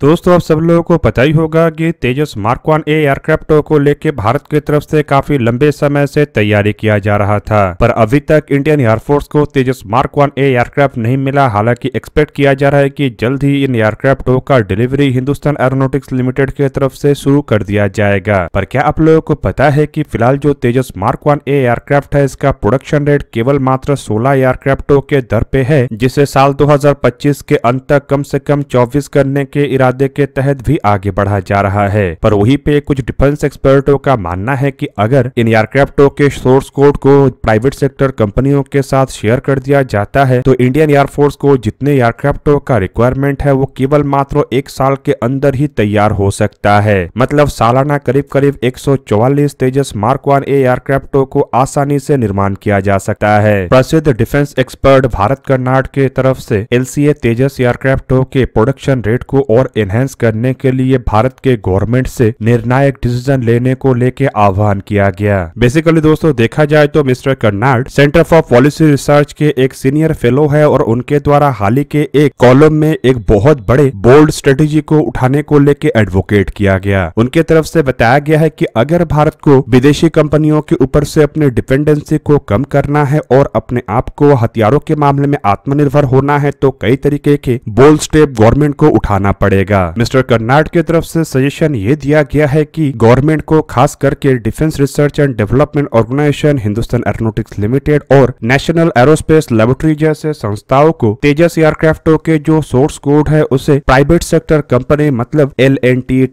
दोस्तों अब सब लोगों को पता ही होगा कि Tejas mark one A aircraft को लेकर भारत की तरफ से काफी लंबे समय से तैयारी किया जा रहा था पर अभी तक इंडियन एयरफोर्स को Tejas mark one A aircraft नहीं मिला हालांकि एक्सपेक्ट किया जा रहा है कि जल्द ही इन एयरक्राफ्टों का डिलीवरी हिंदुस्तान एरोनोटिक्स लिमिटेड की तरफ से शुरू कर दिया जाएगा पर क्या आप लोगों को पता है की फिलहाल जो Tejas mark one A aircraft है इसका प्रोडक्शन रेट केवल मात्र सोलह एयरक्राफ्टों के दर पे है जिसे साल दो के अंत तक कम से कम चौबीस करने के इरादे इरादे के तहत भी आगे बढ़ा जा रहा है पर वही पे कुछ डिफेंस एक्सपर्टों का मानना है कि अगर इन एयरक्राफ्टों के सोर्स कोड को प्राइवेट सेक्टर कंपनियों के साथ शेयर कर दिया जाता है तो इंडियन एयरफोर्स को जितने एयरक्राफ्टों का रिक्वायरमेंट है वो केवल मात्र एक साल के अंदर ही तैयार हो सकता है मतलब सालाना करीब करीब 144 तेजस मार्क वन ए एयरक्राफ्टों को आसानी से निर्माण किया जा सकता है प्रसिद्ध डिफेंस एक्सपर्ट भारत कर्नाट के तरफ से एलसीए तेजस एयरक्राफ्टों के प्रोडक्शन रेट को और एनहेंस करने के लिए भारत के गवर्नमेंट से निर्णायक डिसीजन लेने को लेके आह्वान किया गया बेसिकली दोस्तों देखा जाए तो mister Karnad centre for policy research के एक सीनियर फेलो है और उनके द्वारा हाल ही के एक कॉलम में एक बहुत बड़े बोल्ड स्ट्रेटेजी को उठाने को लेके एडवोकेट किया गया उनके तरफ से बताया गया है कि अगर भारत को विदेशी कंपनियों के ऊपर से अपने डिपेंडेंसी को कम करना है और अपने आप को हथियारों के मामले में आत्मनिर्भर होना है तो कई तरीके के बोल्ड स्टेप गवर्नमेंट को उठाना पड़ेगा जाएगा मिस्टर कर्नाड की तरफ से सजेशन ये दिया गया है कि गवर्नमेंट को खास करके defence research and development organisation Hindustan aeronautics limited और नेशनल एरोस्पेस लेबोरेटरी जैसे संस्थाओं को तेजस एयरक्राफ्टो के जो सोर्स कोड है उसे प्राइवेट सेक्टर कंपनी मतलब एल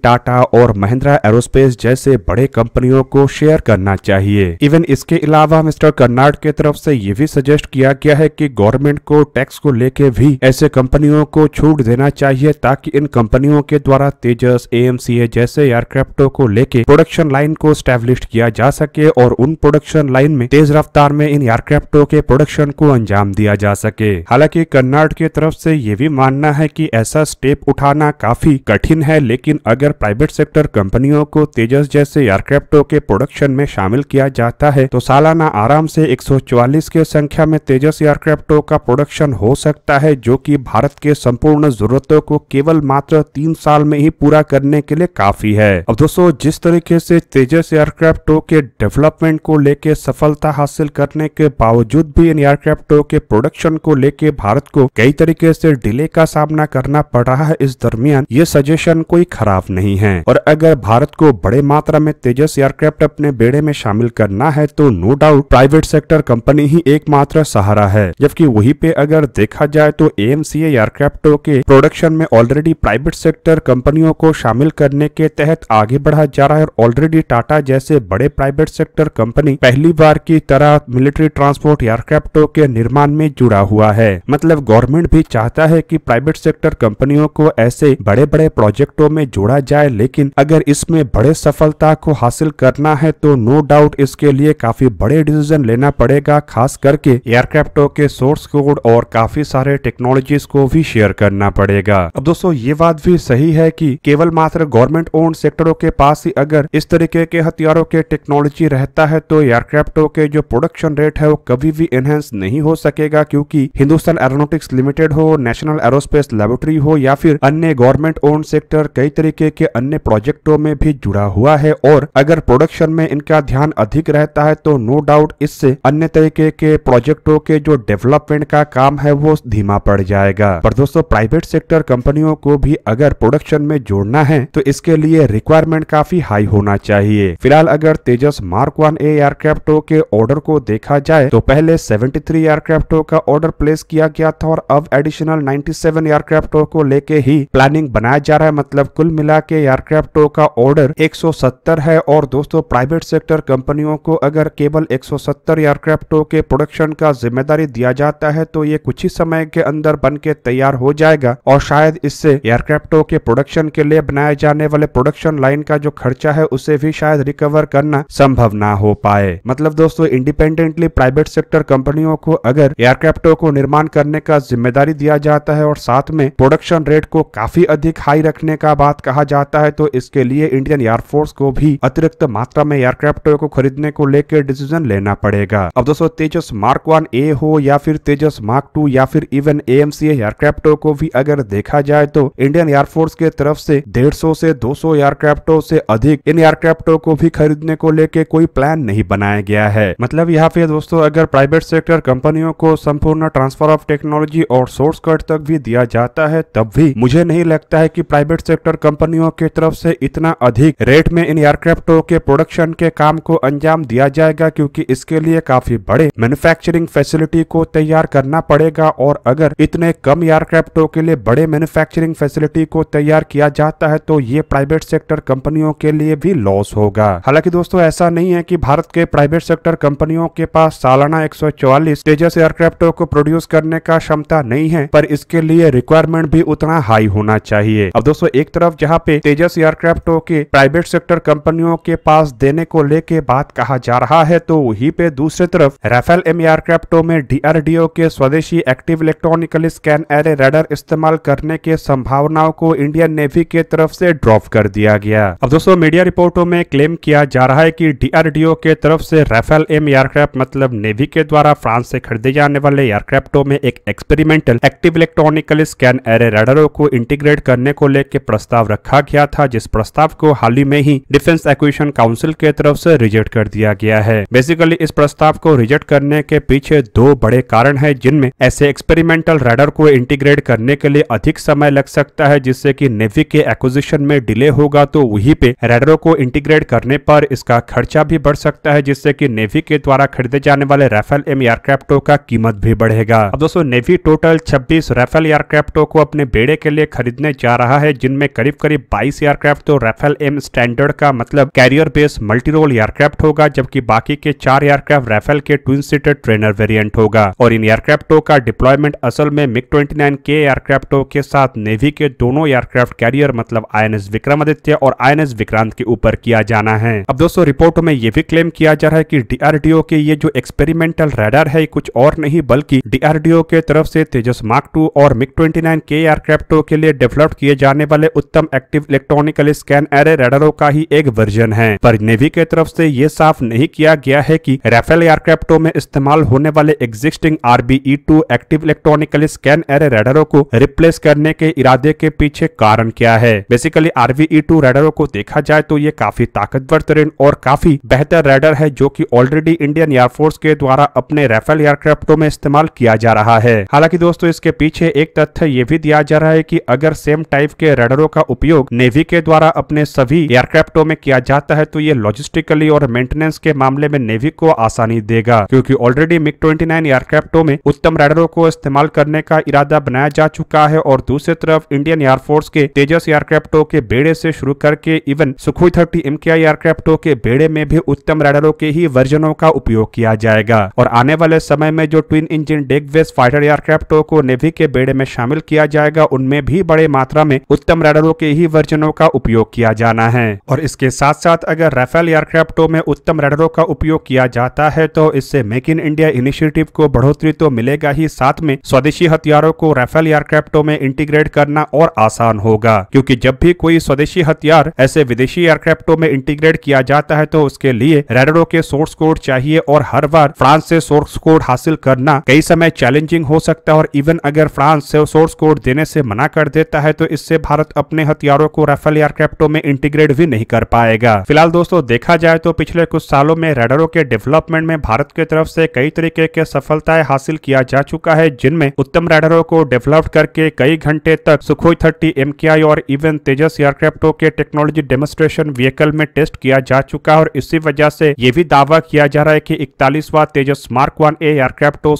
टाटा और महिंद्रा एरोस्पेस जैसे बड़े कंपनियों को शेयर करना चाहिए इवन इसके अलावा मिस्टर कर्नाड के तरफ से ये भी सजेस्ट किया गया है कि गवर्नमेंट को टैक्स को लेके भी ऐसे कंपनियों को छूट देना चाहिए ताकि इन कंपनी कंपनियों के द्वारा तेजस एएमसीए जैसे एयरक्राफ्टों को लेके प्रोडक्शन लाइन को स्टैब्लिश किया जा सके और उन प्रोडक्शन लाइन में तेज रफ्तार में इन एयरक्राफ्टों के प्रोडक्शन को अंजाम दिया जा सके हालांकि कन्नाड की तरफ से ये भी मानना है कि ऐसा स्टेप उठाना काफी कठिन है लेकिन अगर प्राइवेट सेक्टर कंपनियों को तेजस जैसे एयरक्राफ्टों के प्रोडक्शन में शामिल किया जाता है तो सालाना आराम से एक के संख्या में तेजस एयरक्राफ्टों का प्रोडक्शन हो सकता है जो की भारत के संपूर्ण जरूरतों को केवल मात्र मात्र तीन साल में ही पूरा करने के लिए काफी है अब दोस्तों जिस तरीके से तेजस एयरक्राफ्ट के डेवलपमेंट को लेके सफलता हासिल करने के बावजूद भी इन एयरक्राफ्टो के प्रोडक्शन को लेके भारत को कई तरीके से डिले का सामना करना पड़ रहा है इस दरमियान ये सजेशन कोई खराब नहीं है और अगर भारत को बड़े मात्रा में तेजस एयरक्राफ्ट अपने बेड़े में शामिल करना है तो no doubt private sector company ही एकमात्र सहारा है जबकि वही पे अगर देखा जाए तो एम एयरक्राफ्टों के प्रोडक्शन में ऑलरेडी प्राइवेट प्राइवेट सेक्टर कंपनियों को शामिल करने के तहत आगे बढ़ा जा रहा है और ऑलरेडी टाटा जैसे बड़े प्राइवेट सेक्टर कंपनी पहली बार की तरह मिलिट्री ट्रांसपोर्ट एयरक्राफ्टो के निर्माण में जुड़ा हुआ है मतलब गवर्नमेंट भी चाहता है की प्राइवेट सेक्टर कंपनियों को ऐसे बड़े बड़े प्रोजेक्टों में जोड़ा जाए लेकिन अगर इसमें बड़े सफलता को हासिल करना है तो नो डाउट इसके लिए काफी बड़े डिसीजन लेना पड़ेगा खास करके एयरक्राफ्टों के सोर्स कोड और काफी सारे टेक्नोलॉजीज को भी शेयर करना पड़ेगा अब दोस्तों ये बात भी सही है कि केवल मात्र गवर्नमेंट ओन सेक्टरों के पास ही अगर इस तरीके के हथियारों के टेक्नोलॉजी रहता है तो एयरक्राफ्टों के जो प्रोडक्शन रेट है वो कभी भी एनहेंस नहीं हो सकेगा क्योंकि हिंदुस्तान एरोनोटिक्स लिमिटेड हो नेशनल एरोस्पेस लेबोरेटरी हो या फिर अन्य गवर्नमेंट ओन सेक्टर कई तरीके के अन्य प्रोजेक्टों में भी जुड़ा हुआ है और अगर प्रोडक्शन में इनका ध्यान अधिक रहता है तो नो डाउट इससे अन्य तरीके के प्रोजेक्टों के जो डेवलपमेंट का काम है वो धीमा पड़ जाएगा पर दोस्तों प्राइवेट सेक्टर कंपनियों को भी भी अगर प्रोडक्शन में जोड़ना है तो इसके लिए रिक्वायरमेंट काफी हाई होना चाहिए फिलहाल अगर तेजस मार्क वन एयरक्राफ्ट के ऑर्डर को देखा जाए तो पहले 73 एयरक्राफ्टों का ऑर्डर प्लेस किया गया था और अब एडिशनल 97 एयरक्राफ्टो को लेके ही प्लानिंग बनाया जा रहा है मतलब कुल मिला के एयरक्राफ्टो का ऑर्डर 170 है और दोस्तों प्राइवेट सेक्टर कंपनियों को अगर केवल 170 एयरक्राफ्टों के प्रोडक्शन का जिम्मेदारी दिया जाता है तो ये कुछ ही समय के अंदर बन के तैयार हो जाएगा और शायद इससे एयर एयरक्राफ्टों के प्रोडक्शन के लिए बनाए जाने वाले प्रोडक्शन लाइन का जो खर्चा है उसे भी शायद रिकवर करना संभव ना हो पाए मतलब दोस्तों इंडिपेंडेंटली प्राइवेट सेक्टर कंपनियों को अगर एयरक्राफ्टों को निर्माण करने का जिम्मेदारी दिया जाता है और साथ में प्रोडक्शन रेट को काफी अधिक हाई रखने का बात कहा जाता है तो इसके लिए इंडियन एयरफोर्स को भी अतिरिक्त मात्रा में एयरक्राफ्टों को खरीदने को लेकर डिसीजन लेना पड़ेगा अब दोस्तों तेजस मार्क वन ए हो या फिर तेजस मार्क टू या फिर इवन ए एम सी एयरक्राफ्टों को भी अगर देखा जाए तो इंडियन इंडियन एयरफोर्स के तरफ से 150 से 200 एयरक्राफ्टों से अधिक इन एयरक्राफ्टों को भी खरीदने को लेके कोई प्लान नहीं बनाया गया है मतलब यहाँ पे दोस्तों अगर प्राइवेट सेक्टर कंपनियों को संपूर्ण ट्रांसफर ऑफ टेक्नोलॉजी और सोर्स कट तक भी दिया जाता है तब भी मुझे नहीं लगता है की प्राइवेट सेक्टर कंपनियों के तरफ से इतना अधिक रेट में इन एयरक्राफ्टों के प्रोडक्शन के काम को अंजाम दिया जाएगा क्योंकि इसके लिए काफी बड़े मैन्युफैक्चरिंग फैसिलिटी को तैयार करना पड़ेगा और अगर इतने कम एयरक्राफ्टों के लिए बड़े मैन्युफैक्चरिंग फैसिलिटी लाइबिलिटी को तैयार किया जाता है तो ये प्राइवेट सेक्टर कंपनियों के लिए भी लॉस होगा हालांकि दोस्तों ऐसा नहीं है कि भारत के प्राइवेट सेक्टर कंपनियों के पास सालाना 144 तेजस एयरक्राफ्टों को प्रोड्यूस करने का क्षमता नहीं है पर इसके लिए रिक्वायरमेंट भी उतना हाई होना चाहिए अब दोस्तों एक तरफ जहाँ पे तेजस एयरक्राफ्टों के प्राइवेट सेक्टर कंपनियों के पास देने को लेके बात कहा जा रहा है तो वही पे दूसरी तरफ राफेल एम एयरक्राफ्टों में डीआरडीओ के स्वदेशी active electronically scan array radar इस्तेमाल करने के संभावना नाव को इंडियन नेवी के तरफ से ड्रॉप कर दिया गया अब दोस्तों मीडिया रिपोर्टों में क्लेम किया जा रहा है कि डीआरडीओ के तरफ से राफेल एम एयरक्राफ्ट मतलब नेवी के द्वारा फ्रांस से खरीदे जाने वाले एयरक्राफ्टों में एक experimental active electronical scan array रेडरों को इंटीग्रेट करने को लेकर प्रस्ताव रखा गया था जिस प्रस्ताव को हाल ही में ही डिफेंस एक्विशन काउंसिल के तरफ से रिजेक्ट कर दिया गया है बेसिकली इस प्रस्ताव को रिजेक्ट करने के पीछे दो बड़े कारण है जिनमें ऐसे एक्सपेरिमेंटल रेडर को इंटीग्रेट करने के लिए अधिक समय लग सकता सकता है जिससे कि नेविक के एक्विजिशन में डिले होगा तो वहीं पे रेडरों को इंटीग्रेट करने पर इसका खर्चा भी बढ़ सकता है जिससे कि नेवी के द्वारा खरीदे जाने वाले राफेल एम एयरक्राफ्टों का कीमत भी बढ़ेगा अब दोस्तों नेवी टोटल 26 राफेल एयरक्राफ्टों को अपने बेड़े के लिए खरीदने जा रहा है जिनमें करीब करीब बाईस एयरक्राफ्ट तो राफेल एम स्टैंडर्ड का मतलब carrier base multi role aircraft होगा जबकि बाकी के चार एयरक्राफ्ट राफेल के ट्विन सीटर ट्रेनर वेरियंट होगा और इन एयरक्राफ्टों का डिप्लॉयमेंट असल में मिग ट्वेंटी के एयरक्राफ्टों के साथ नेवी के के दोनों एयरक्राफ्ट कैरियर मतलब एस विक्रमादित्य और एस विक्रांत के ऊपर किया जाना है अब दोस्तों रिपोर्ट में ये भी क्लेम किया जा रहा है कि डीआरडीओ के ये जो एक्सपेरिमेंटल रेडर है कुछ और नहीं बल्कि डीआरडीओ के तरफ से तेजस मार्क टू और मिक ट्वेंटी के एयरक्राफ्टों के लिए डेवलप किए जाने वाले Uttam active electronical scan array रेडरों का ही एक वर्जन है पर नेवी के तरफ से ये साफ नहीं किया गया है की राफेल एयरक्राफ्टों में इस्तेमाल होने वाले existing RBE two active electronical scan array रेडरों को रिप्लेस करने के इरादे के पीछे कारण क्या है बेसिकली आरवीई टू रेडरों को देखा जाए तो ये काफी ताकतवर तरीन और काफी बेहतर रेडर है जो की ऑलरेडी इंडियन एयरफोर्स के द्वारा अपने रेफेल एयरक्राफ्टों में इस्तेमाल किया जा रहा है हालांकि दोस्तों इसके पीछे एक तथ्य ये भी दिया जा रहा है की अगर सेम टाइप के रेडरों का उपयोग नेवी के द्वारा अपने सभी एयरक्राफ्टों में किया जाता है तो ये लॉजिस्टिकली और मेंटेनेंस के मामले में नेवी को आसानी देगा क्योंकि ऑलरेडी मिग 29 एयरक्राफ्टों में उत्तम रेडरों को इस्तेमाल करने का इरादा बनाया जा चुका है और दूसरी तरफ इंडियन एयरफोर्स के तेजस एयरक्राफ्टों के बेड़े से शुरू करके इवन सुखोई थर्टी एम के के बेड़े में भी उत्तम रडारों के ही वर्जनों का उपयोग किया जाएगा और आने वाले समय में जो twin engine deck based fighter एयरक्राफ्टो को नेवी के बेड़े में शामिल किया जाएगा उनमें भी बड़े मात्रा में उत्तम रडारों के ही वर्जनों का उपयोग किया जाना है और इसके साथ साथ अगर राफेल एयरक्राफ्टों में उत्तम रडारों का उपयोग किया जाता है तो इससे मेक इन इंडिया इनिशिएटिव को बढ़ोतरी तो मिलेगा ही साथ में स्वदेशी हथियारों को राफेल एयरक्राफ्टों में इंटीग्रेट करना और आसान होगा क्योंकि जब भी कोई स्वदेशी हथियार ऐसे विदेशी एयरक्राफ्टों में इंटीग्रेट किया जाता है तो उसके लिए रेडरों के सोर्स कोड चाहिए और हर बार फ्रांस से सोर्स कोड हासिल करना कई समय चैलेंजिंग हो सकता है और इवन अगर फ्रांस से सोर्स कोड देने से मना कर देता है तो इससे भारत अपने हथियारों को राफेल एयरक्राफ्टों में इंटीग्रेट भी नहीं कर पाएगा फिलहाल दोस्तों देखा जाए तो पिछले कुछ सालों में रेडरों के डेवलपमेंट में भारत की तरफ से कई तरीके के सफलताएं हासिल किया जा चुका है जिनमें उत्तम रेडरों को डेवलप करके कई घंटे तक सुख सुखोई थर्टी एम और इवन तेजस एयरक्राफ्टों के टेक्नोलॉजी डेमोस्ट्रेशन व्हीकल में टेस्ट किया जा चुका है और इसी वजह से ये भी दावा किया जा रहा है कि इकतालीसवा तेजस मार्क वन ए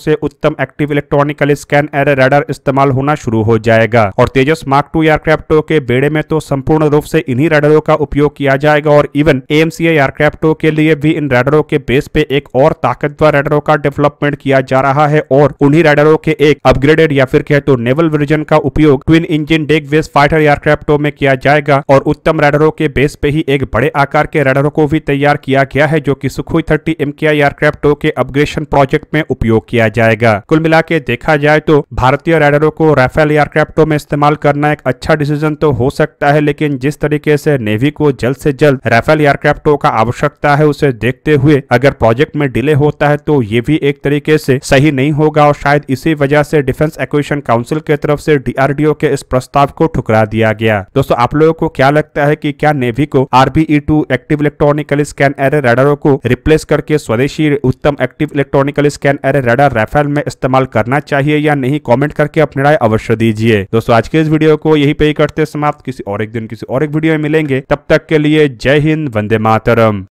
से Uttam active electronical scan array radar इस्तेमाल होना शुरू हो जाएगा और तेजस मार्क टू एयरक्राफ्टो के बेड़े में तो संपूर्ण रूप से इन्हीं रेडरों का उपयोग किया जाएगा और इवन एम एयरक्राफ्टों के लिए भी इन रेडरों के बेस पे एक और ताकतवर रेडरों का डेवलपमेंट किया जा रहा है और उन्हीं रेडरों के एक अपग्रेडेड या फिर कहते तो नेवल वर्जन का उपयोग ट्विन इंजन तीन डेग बेस फाइटर एयरक्राफ्टों में किया जाएगा और उत्तम रेडरों के बेस पे ही एक बड़े आकार के रेडरों को भी तैयार किया गया है जो की सुखोई थर्टी एम के एयरक्राफ्टों के अपग्रेशन प्रोजेक्ट में उपयोग किया जाएगा कुल मिला के देखा जाए तो भारतीय रेडरों को राफेल एयरक्राफ्टों में इस्तेमाल करना एक अच्छा डिसीजन तो हो सकता है लेकिन जिस तरीके से नेवी को जल्द से जल्द राफेल एयरक्राफ्टों का आवश्यकता है उसे देखते हुए अगर प्रोजेक्ट में डिले होता है तो ये भी एक तरीके से सही नहीं होगा और शायद इसी वजह से डिफेंस एक्विशन काउंसिल के तरफ से डीआरडीओ के इस प्रश्न प्रस्ताव को ठुकरा दिया गया दोस्तों आप लोगों को क्या लगता है की क्या नेवी को RBE two active electronical scan array रडारों को रिप्लेस करके स्वदेशी Uttam active electronical scan array radar Rafale में इस्तेमाल करना चाहिए या नहीं कॉमेंट करके अपनी राय अवश्य दीजिए दोस्तों आज के इस वीडियो को यही पे ही करते समाप्त किसी और एक दिन किसी और एक वीडियो में मिलेंगे तब तक के लिए जय हिंद वंदे मातरम